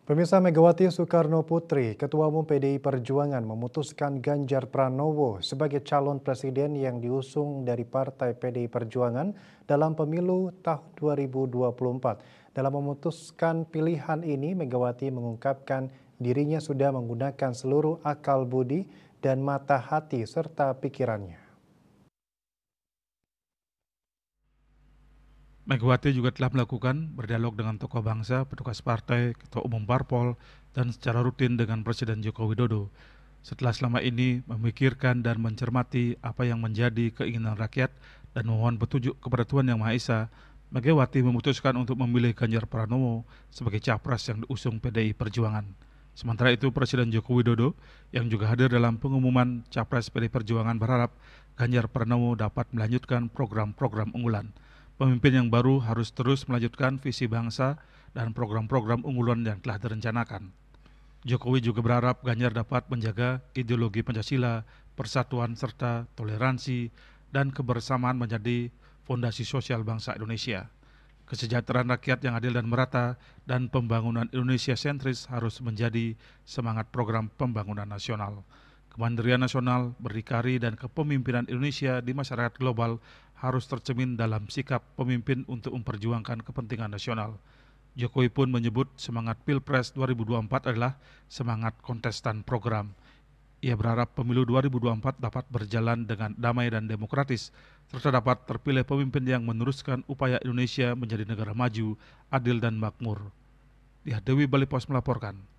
Pemirsa Megawati Soekarno Putri, Ketua Umum PDI Perjuangan memutuskan Ganjar Pranowo sebagai calon presiden yang diusung dari Partai PDI Perjuangan dalam pemilu tahun 2024. Dalam memutuskan pilihan ini, Megawati mengungkapkan dirinya sudah menggunakan seluruh akal budi dan mata hati serta pikirannya. Megawati juga telah melakukan berdialog dengan tokoh bangsa, petugas partai, ketua umum parpol, dan secara rutin dengan Presiden Joko Widodo. Setelah selama ini memikirkan dan mencermati apa yang menjadi keinginan rakyat dan memohon petunjuk kepada Tuhan Yang Maha Esa, Megawati memutuskan untuk memilih Ganjar Pranowo sebagai capres yang diusung PDI Perjuangan. Sementara itu Presiden Joko Widodo yang juga hadir dalam pengumuman capres PDI Perjuangan berharap Ganjar Pranowo dapat melanjutkan program-program unggulan pemimpin yang baru harus terus melanjutkan visi bangsa dan program-program unggulan yang telah direncanakan. Jokowi juga berharap Ganjar dapat menjaga ideologi Pancasila, persatuan serta toleransi dan kebersamaan menjadi fondasi sosial bangsa Indonesia. Kesejahteraan rakyat yang adil dan merata dan pembangunan Indonesia sentris harus menjadi semangat program pembangunan nasional. Kemandirian nasional, berdikari, dan kepemimpinan Indonesia di masyarakat global harus tercemin dalam sikap pemimpin untuk memperjuangkan kepentingan nasional. Jokowi pun menyebut semangat Pilpres 2024 adalah semangat kontestan program. Ia berharap pemilu 2024 dapat berjalan dengan damai dan demokratis, serta dapat terpilih pemimpin yang meneruskan upaya Indonesia menjadi negara maju, adil dan makmur. Dihadewi Dewi Balipos melaporkan.